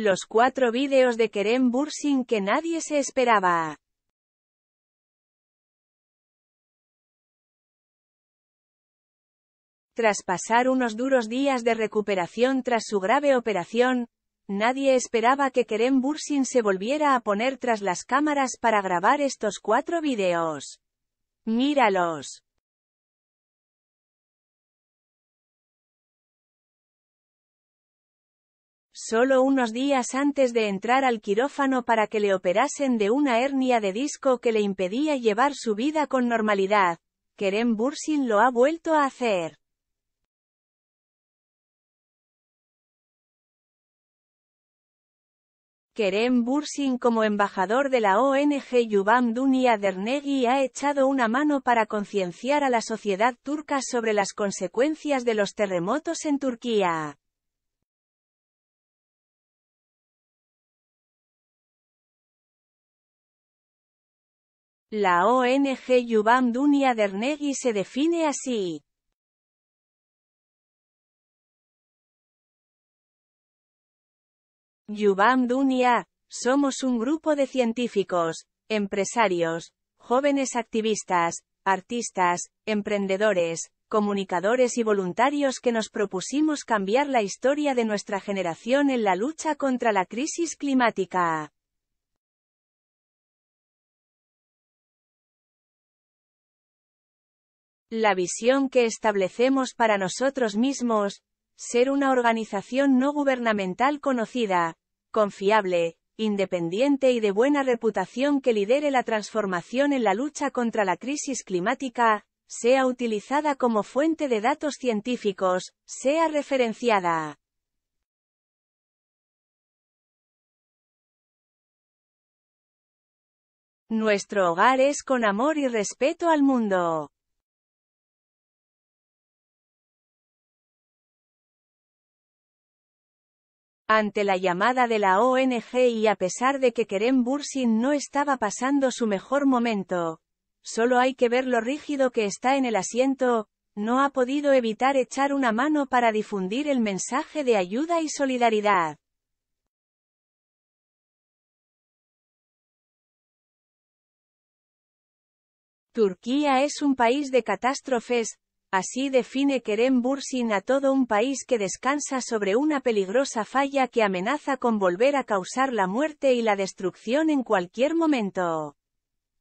Los cuatro vídeos de Kerem Bursin que nadie se esperaba. Tras pasar unos duros días de recuperación tras su grave operación, nadie esperaba que Kerem Bursin se volviera a poner tras las cámaras para grabar estos cuatro vídeos. Míralos. solo unos días antes de entrar al quirófano para que le operasen de una hernia de disco que le impedía llevar su vida con normalidad. Kerem Bursin lo ha vuelto a hacer. Kerem Bursin como embajador de la ONG Yuvam Dunia Dernegi ha echado una mano para concienciar a la sociedad turca sobre las consecuencias de los terremotos en Turquía. La ONG Yuvam Dunia Dernegi se define así. Yuvam Dunia, somos un grupo de científicos, empresarios, jóvenes activistas, artistas, emprendedores, comunicadores y voluntarios que nos propusimos cambiar la historia de nuestra generación en la lucha contra la crisis climática. La visión que establecemos para nosotros mismos, ser una organización no gubernamental conocida, confiable, independiente y de buena reputación que lidere la transformación en la lucha contra la crisis climática, sea utilizada como fuente de datos científicos, sea referenciada. Nuestro hogar es con amor y respeto al mundo. Ante la llamada de la ONG y a pesar de que Kerem Bursin no estaba pasando su mejor momento, solo hay que ver lo rígido que está en el asiento, no ha podido evitar echar una mano para difundir el mensaje de ayuda y solidaridad. Turquía es un país de catástrofes, Así define Kerem Bursin a todo un país que descansa sobre una peligrosa falla que amenaza con volver a causar la muerte y la destrucción en cualquier momento.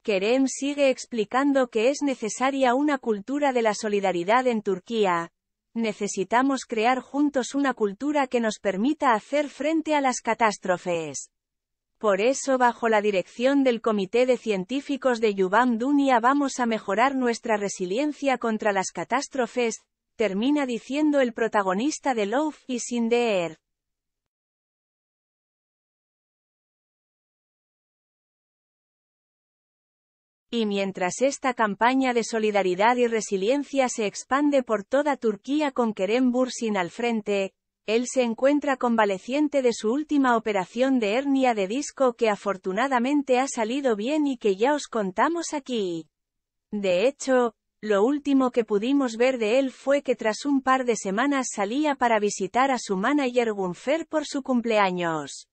Kerem sigue explicando que es necesaria una cultura de la solidaridad en Turquía. Necesitamos crear juntos una cultura que nos permita hacer frente a las catástrofes. Por eso bajo la dirección del Comité de Científicos de Yuvam Dunia vamos a mejorar nuestra resiliencia contra las catástrofes, termina diciendo el protagonista de Love y in Y mientras esta campaña de solidaridad y resiliencia se expande por toda Turquía con Kerem Bursin al frente, él se encuentra convaleciente de su última operación de hernia de disco que afortunadamente ha salido bien y que ya os contamos aquí. De hecho, lo último que pudimos ver de él fue que tras un par de semanas salía para visitar a su manager Gunfer por su cumpleaños.